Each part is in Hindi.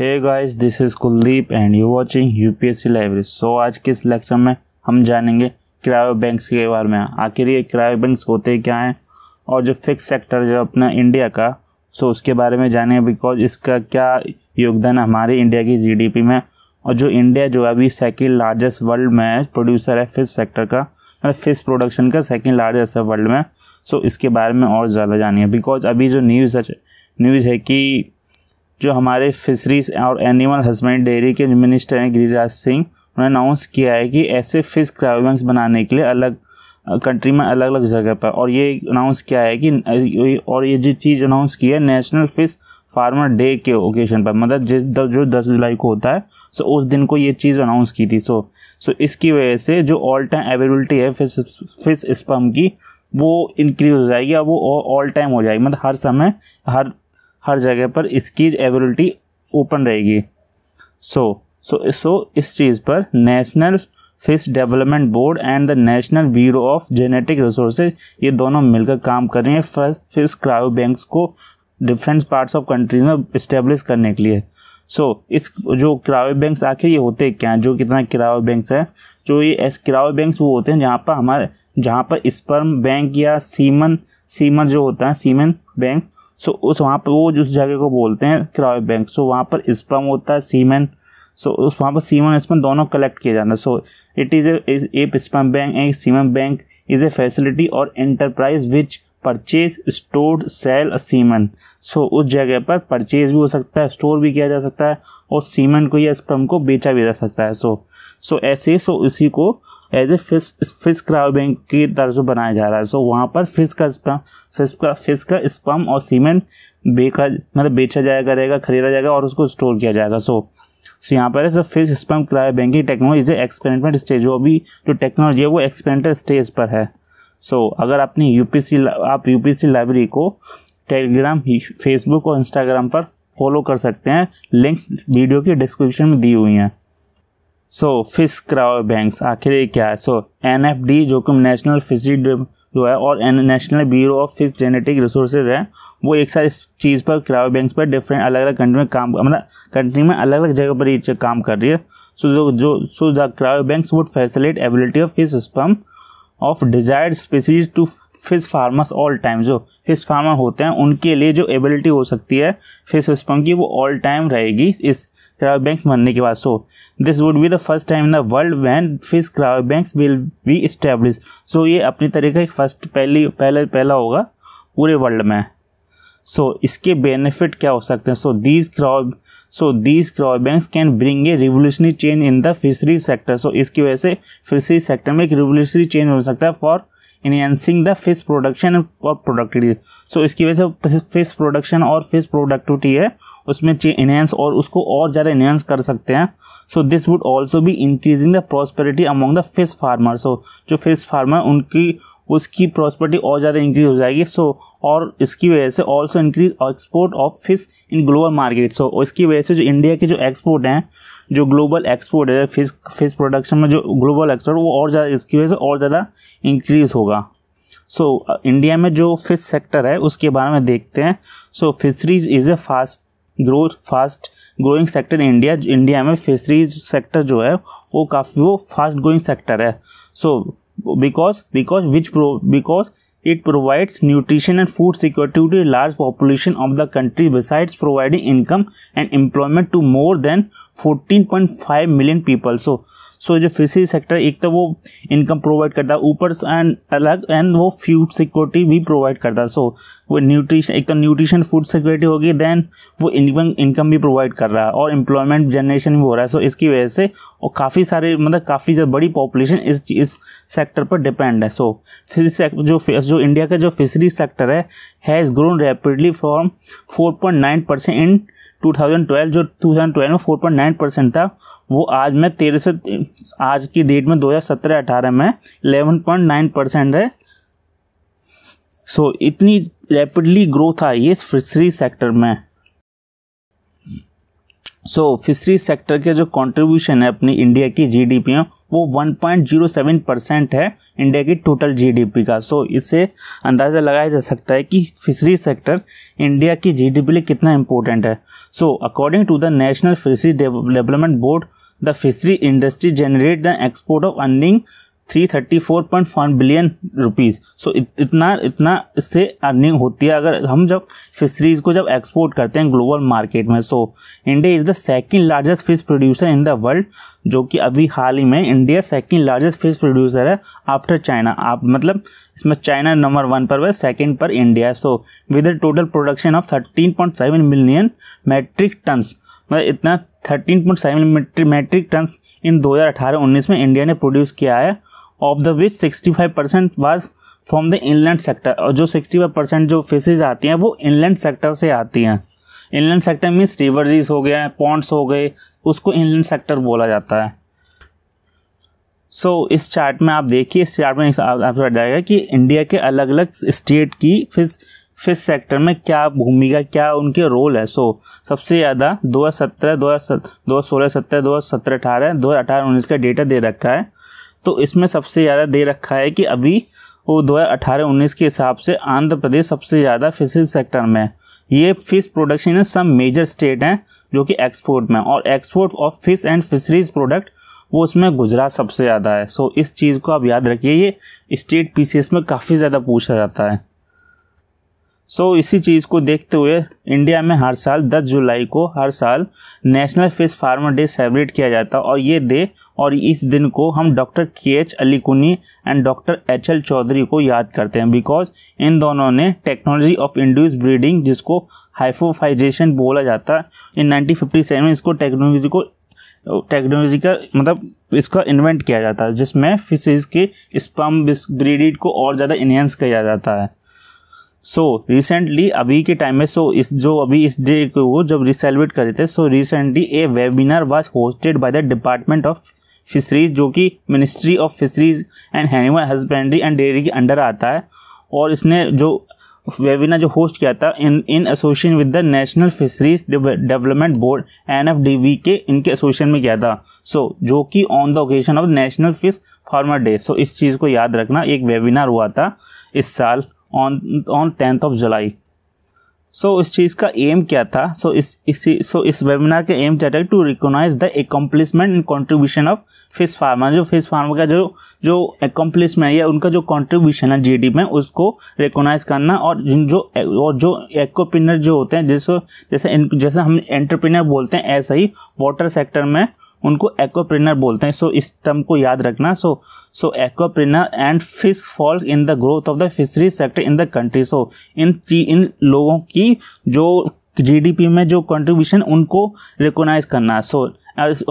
hey guys this is Kuldeep and you watching UPSC library so आज के इस लेक्चर में हम जानेंगे किराए बैंक्स के बारे में आखिर ये किराए बैंक्स होते क्या हैं और जो फिक्स सेक्टर जो अपना इंडिया का सो उसके बारे में जानेंगे बिकॉज इसका क्या योगदान है हमारे इंडिया की जीडीपी में और जो इंडिया जो है अभी सेकेंड लार्जेस्ट वर्ल्ड में प्रोड्यूसर है फिश सेक्टर का मतलब फिश प्रोडक्शन का सेकेंड लार्जेस्ट है वर्ल्ड में सो इसके बारे में और ज़्यादा जानिए बिकॉज अभी जो न्यूज़ है न्यूज़ है कि जो हमारे फिशरीज और एनिमल डेयरी के मिनिस्टर हैं गिरिराज सिंह उन्होंने अनाउंस किया है कि ऐसे फिश क्रायोबैंक्स बनाने के लिए अलग कंट्री में अलग अलग जगह पर और ये अनाउंस किया है कि और ये जो चीज़ अनाउंस की है नेशनल फिश फार्मर डे के ओकेजन पर मतलब जिस जो दस जुलाई को होता है सो उस दिन को ये चीज़ अनाउंस की थी सो सो इसकी वजह से जो ऑल टाइम अवेलेबिलिटी है फिश फिश स्पम की वो इंक्रीज हो जाएगी और वो ऑल टाइम हो जाएगी मतलब हर समय हर हर जगह पर इसकी एबिलिटी ओपन रहेगी सो सो सो इस चीज़ पर national fish development board and the national bureau of genetic resources ये दोनों मिलकर काम कर रहे हैं फिश क्रायो बैंक्स को डिफरेंट पार्ट्स ऑफ कंट्रीज में इस्टेब्लिश करने के लिए सो so, इस जो किराए बैंक्स आखिर ये होते क्या हैं जो कितना किराए बैंक्स हैं जो ये एस किराए बैंक्स वो होते हैं जहाँ पर हमारे जहाँ पर स्पर्म बैंक या सीमन सीमन जो होता है सीमन बैंक सो उस वहाँ पर वो जिस जगह को बोलते हैं क्रॉय बैंक सो वहाँ पर स्पम होता है सीमेंट सो so, उस वहाँ पर सीमन स्पम दोनों कलेक्ट जाता जाना so it is a sperm bank a semen bank is a facility or enterprise which purchase store sell semen so उस जगह पर परचेज भी हो सकता है स्टोर भी किया जा सकता है और सीमन को या स्पर्म को बेचा भी जा सकता है सो सो ऐसे सो इसी को as a fish fish cryobanking की तर्ज बनाया जा रहा है सो वहाँ पर फिश का स्पम फिश का फिश का स्पम और सीमेंट बेका मतलब बेचा जाया करेगा खरीदा जाएगा और उसको स्टोर किया जाएगा सो सो यहाँ पर so fish sperm cryo banking technology experiment stage वो भी जो टेक्नोलॉजी है वो एक्सपेरिमेंटल स्टेज पर है सो so, अगर आपने यूपीसी आप यूपीसी लाइब्रेरी को टेलीग्राम फेसबुक और इंस्टाग्राम पर फॉलो कर सकते हैं लिंक्स वीडियो की डिस्क्रिप्शन में दी हुई हैं सो फिश क्राउ बैंक्स आखिर ये क्या है सो एन एफ डी जो कि नेशनल फिशरी जो है और national bureau of fish genetic resources है वो एक सारी चीज़ पर क्राउ बैंक्स पर डिफरेंट अलग अलग कंट्री में काम मतलब कंट्री में अलग अलग जगह पर ये काम कर रही है सो so, जो so the cryo banks would facilitate availability of fish sperm of desired species to fish farmers all time जो फिश फार्मर होते हैं उनके लिए जो एबिलिटी हो सकती है फिश विस्पम की वो ऑल टाइम रहेगी इस क्राउ बैंक्स बनने के बाद so this would be the first time in the world when fish cryo banks will be establish so ये अपनी तरीके का फर्स्ट पहली पहले पहला होगा पूरे वर्ल्ड में सो इसके बेनिफिट क्या हो सकते हैं so these crop so these crop bank can bring a revolutionary change in the fishery sector so इसकी वजह से फिशरी सेक्टर में एक रिवोल्यूशनरी चेंज हो सकता है for enhancing the fish production और प्रोडक्टिविटी सो इसकी वजह से फिश प्रोडक्शन और फिश प्रोडक्टिविटी है उसमें इन्हेंस और उसको और ज़्यादा इन्हेंस कर सकते हैं सो दिस वुड ऑल्सो भी increasing the prosperity among the fish farmer so जो फिश फार्मर उनकी उसकी प्रॉस्पेरिटी और ज़्यादा इंक्रीज हो जाएगी सो so, और इसकी वजह से also increase export of fish in global market so इसकी वजह से जो इंडिया के जो एक्सपोर्ट हैं जो ग्लोबल एक्सपोर्ट है फिश फिश प्रोडक्शन में जो ग्लोबल एक्सपोर्ट वो और ज़्यादा इसकी वजह से और ज़्यादा इंक्रीज होगा सो so, इंडिया uh, में जो फिश सेक्टर है उसके बारे में देखते हैं so fisheries is a fast growth fast growing sector in India India में फिशरीज सेक्टर जो है वो काफ़ी वो फास्ट ग्रोइंग सेक्टर है so because because which pro because it provides nutrition and food security to large population of the country besides providing income and employment to more than fourteen point five million people so so जो फिशरी सेक्टर एक तो वो इनकम प्रोवाइड करता है ऊपर एंड अलग एंड वो फूड सिक्योरिटी भी प्रोवाइड करता है सो वो न्यूट्रिशन एक तो न्यूट्रिशन फूड सिक्योरिटी होगी देन वो इनकम इनकम भी प्रोवाइड कर रहा है और एम्प्लॉयमेंट जनरेशन भी हो रहा है सो so, इसकी वजह से और काफ़ी सारे मतलब काफ़ी ज़्यादा बड़ी पॉपुलेशन इस इस सेक्टर पर डिपेंड है सो फिशरी सेक्टर जो जो इंडिया का जो फिशरी सेक्टर है has grown rapidly from nine percent in 2012 जो 2012 में 4.9 परसेंट था वो आज में तेरह से आज की डेट में 2017-18 में 11.9 परसेंट है सो so, इतनी रैपिडली ग्रोथ आई है इस फिशरी सेक्टर में सो फिशरी सेक्टर के जो कंट्रीब्यूशन है अपनी इंडिया की जीडीपी में वो 1.07 परसेंट है इंडिया की टोटल जीडीपी का सो so, इससे अंदाज़ा लगाया जा सकता है कि फिशरी सेक्टर इंडिया की जीडीपी लिए कितना इंपॉर्टेंट है so according to the national fishery development board the fishery industry generate the export of earning three thirty four point five billion rupees so इतना इतना इससे अर्निंग होती है अगर हम जब फिशरीज को जब एक्सपोर्ट करते हैं ग्लोबल मार्केट में so India is the second largest fish producer in the world जो कि अभी हाल ही में India second largest fish producer है आफ्टर चाइना आप मतलब इसमें चाइना नंबर वन पर है सेकेंड पर India so with total production of thirteen point seven million metric tons मतलब इतना thirteen point seven metric tons in दो हज़ार अठारह उन्नीस में इंडिया ने प्रोड्यूस किया है of the which sixty five percent was from the inland sector और जो सिक्सटी फाइव परसेंट जो फिशेज आती हैं वो इनलैंड सेक्टर से आती हैं इनलैंड सेक्टर मीन्स रिवर्जीज हो गया पॉन्ट्स हो गए उसको इनलैंड सेक्टर बोला जाता है सो so, इस चार्ट में आप देखिए इस चार्ट में आप जाएगा कि इंडिया के अलग अलग स्टेट की फिश फिश सेक्टर में क्या भूमिका क्या उनके रोल है सो so, सबसे ज़्यादा दो हज़ार सत्रह दो हज़ार दो हज़ार सोलह सत्रह दो हज़ार सत्रह अठारह दो हज़ार अठारह उन्नीस का डेटा दे रखा है तो इसमें सबसे ज़्यादा दे रखा है कि अभी वो दो हज़ार अठारह उन्नीस के हिसाब से आंध्र प्रदेश सबसे ज़्यादा फिश सेक्टर में है ये फिश प्रोडक्शन सब मेजर स्टेट हैं जो कि एक्सपोर्ट में और export of fish and fisheries product वो उसमें गुजरात सबसे ज़्यादा है सो इस चीज़ को आप याद रखिए ये स्टेट पी में काफ़ी ज़्यादा पूछा जाता है सो इसी चीज़ को देखते हुए इंडिया में हर साल 10 जुलाई को हर साल national fish farmer day celebrate किया जाता है और ये डे और इस दिन को हम डॉक्टर के H Ali Kunhi and doctor H L Chaudhary को याद करते हैं बिकॉज इन दोनों ने टेक्नोलॉजी ऑफ इंड्यूस ब्रीडिंग जिसको हाइफोफाइजेशन बोला जाता है इन 1957 इसको टेक्नोलॉजी को टेक्नोलॉजी तो का मतलब इसका इन्वेंट किया जाता है जिसमें फिशेज के स्पम ब्रीडिड को और ज़्यादा इन्हेंस किया जाता है सो so, रिसेंटली अभी के टाइम में सो so, इस जो अभी इस डे को जब रिसेलिब्रेट कर रहे थे so recently a webinar was hosted by the department of fisheries जो कि ministry of fisheries and animal husbandry and dairy के अंडर आता है और इसने जो वेबिनार जो होस्ट किया था in in association with the national fisheries development board एन के इनके एसोसिएशन में किया था सो so, जो कि on the occasion of national fish farmer day so इस चीज़ को याद रखना एक वेबिनार हुआ था इस साल on on tenth of July so so, इस चीज़ का एम क्या था सो so, इस इसी सो so, इस वेबिनार का एम क्या था to recognise the accomplishment and contribution of fish farmer जो फिश फार्मर का जो जो एकम्प्लिसमेंट या उनका जो कॉन्ट्रीब्यूशन है जी में उसको रिकोगनाइज करना और जिन जो और जो एक्ोपिनर जो होते हैं जैसे जैसे जैसे हम एंटरप्रेनर बोलते हैं ऐसा ही वाटर सेक्टर में उनको एक्वाप्रिनर बोलते हैं सो इस टर्म को याद रखना so so aquapreneur and fish folks in the growth of the fishery sector in the country so in in लोगों की जो जीडीपी में जो कंट्रीब्यूशन उनको रिकोगनाइज करना सो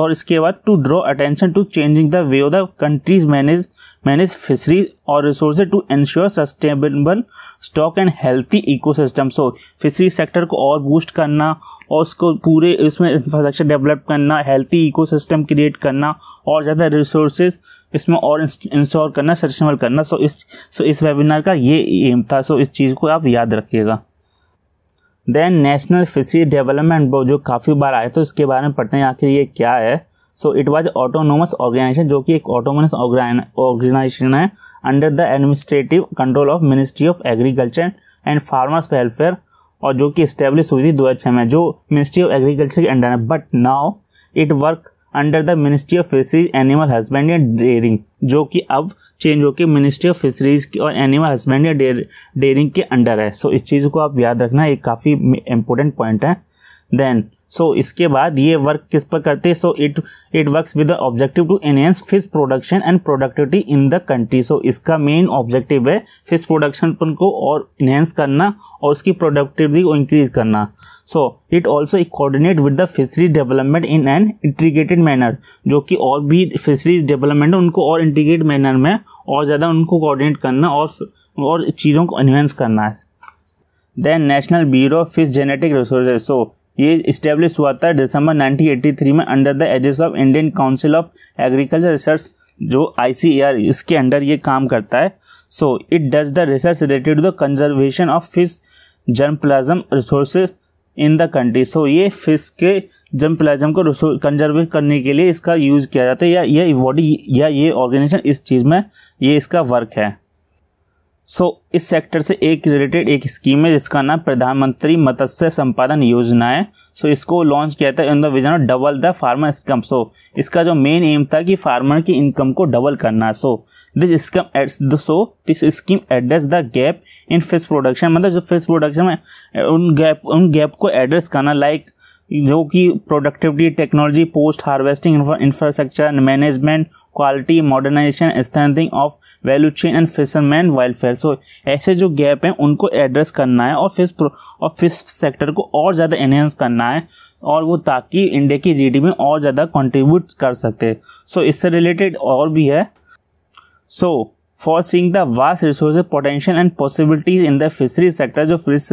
और इसके बाद to draw attention to changing the way of the countries manage manage fishery और resource to ensure sustainable stock and healthy ecosystem so fishery sector को और बूस्ट करना और उसको पूरे इसमें इंफ्रास्ट्रक्चर डेवलप करना हेल्थी इको सिस्टम क्रिएट करना और ज़्यादा रिसोर्सेज इसमें और इंश्योर करना सस्टेनेबल करना सो इस सो इस वेबिनार का ये एम था सो इस चीज़ को आप याद रखिएगा then national fishery development board जो काफ़ी बार आए तो इसके बारे में पढ़ते हैं आखिर ये क्या है so it was autonomous organisation जो कि एक ऑटोनोमस ऑर्गेनाइजेशन है under the administrative control of ministry of agriculture and farmers welfare और जो कि इस्टेब्लिश हुई थी दो में जो मिनिस्ट्री ऑफ एग्रीकल्चर के अंडर है but now it work under the ministry of fisheries animal husbandry and dairying जो कि अब चेंज होकर मिनिस्ट्री ऑफ फिशरीज और एनिमल हस्बेंड्री डेयरिंग के अंडर है सो so, इस चीज़ को आप याद रखना एक काफ़ी इंपॉर्टेंट पॉइंट है देन सो इसके बाद ये वर्क किस पर करते हैं so it it work with the objective to enhance fish production and productivity in the country so इसका मेन ऑब्जेक्टिव है फिश प्रोडक्शन को और इन्हेंस करना और उसकी प्रोडक्टिविटी को इंक्रीज करना so it also coordinate with the fisheries development in an integrated manner जो कि और भी फिशरीज डेवलपमेंट है उनको और इंटीग्रेट मैनर में और ज़्यादा उनको कोऑर्डिनेट करना और और चीज़ों को इन्हेंस करना है then national bureau of fish genetic resources so ये इस्टेब्लिश हुआ था दिसंबर 1983 में under the aegis of Indian council of agriculture research जो आई e इसके अंडर ये काम करता है so it does the research related to the conservation of fish germplasm resources in the country so ये फिश के जर्म प्लाजम को कंजर्व करने के लिए इसका यूज किया जाता है या ये बॉडी या ये ऑर्गेनाइजेशन इस चीज़ में ये इसका वर्क है सो इस सेक्टर से एक रिलेटेड एक स्कीम है जिसका नाम प्रधानमंत्री मत्स्य संपादन योजना है सो इसको लॉन्च किया था in the vision of double the farmer income so इसका जो मेन एम था कि फार्मर की इनकम को डबल करना so this scheme at so this scheme address the gap in fish production मतलब जो फिश प्रोडक्शन में uh, उन गैप उन गैप को एड्रेस करना लाइक जो कि productivity technology post harvesting infrastructure management quality modernisation strengthening of value chain and fisherman welfare so ऐसे जो गैप हैं उनको एड्रेस करना है और फिश और फिश सेक्टर को और ज़्यादा इन्हेंस करना है और वो ताकि इंडिया की जी में और ज़्यादा कंट्रीब्यूट कर सकते सो so, इससे रिलेटेड और भी है so for seeing the vast resource potential and possibilities in the fishery sector जो फिश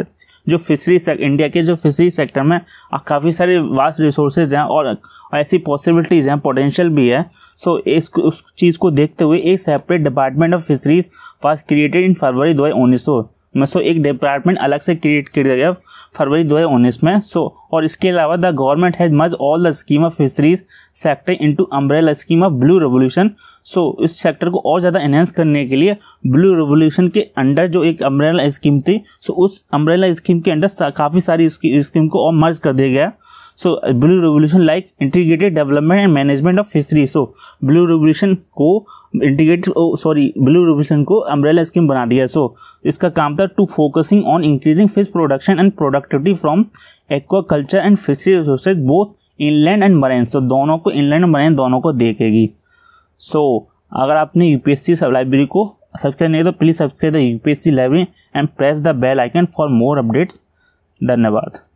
जो फिशरी इंडिया के जो फिशरी सेक्टर में काफ़ी सारे वास्ट रिसोर्सेज हैं और ऐसी पॉसिबिलिटीज़ हैं पोटेंशियल भी है सो इस उस चीज़ को देखते हुए एक separate department of fisheries was created in फरवरी दो हज़ार में सो एक डिपार्टमेंट अलग से क्रिएट किया गया फरवरी उन्नीस में सो और इसके अलावा the government has merged all the scheme of fisheries sector into umbrella scheme of blue revolution so इस सेक्टर को और ज़्यादा एनहेंस करने के लिए ब्लू रेवोल्यूशन के अंडर जो एक अम्ब्रेला स्कीम थी सो उस अम्ब्रेला स्कीम स्कीम के अंडर काफ़ी सारी स्कीम को और मर्ज कर दिया गया so blue revolution like integrated development and management of fishery so blue revolution को इंटीग्रेट सॉरी ब्लू रेवोल्यूशन को अम्ब्रेला स्कीम बना दिया सो so, इसका काम था to focusing on increasing fish production and productivity from aquaculture and fishery resources both inland and marine so दोनों को इनलैंड मरेन दोनों को देखेगी सो so, अगर आपने यूपीएससी सब लाइब्रेरी को सब्सक्राइब नहीं तो please subscribe the UPSC library and press the bell icon for more updates धन्यवाद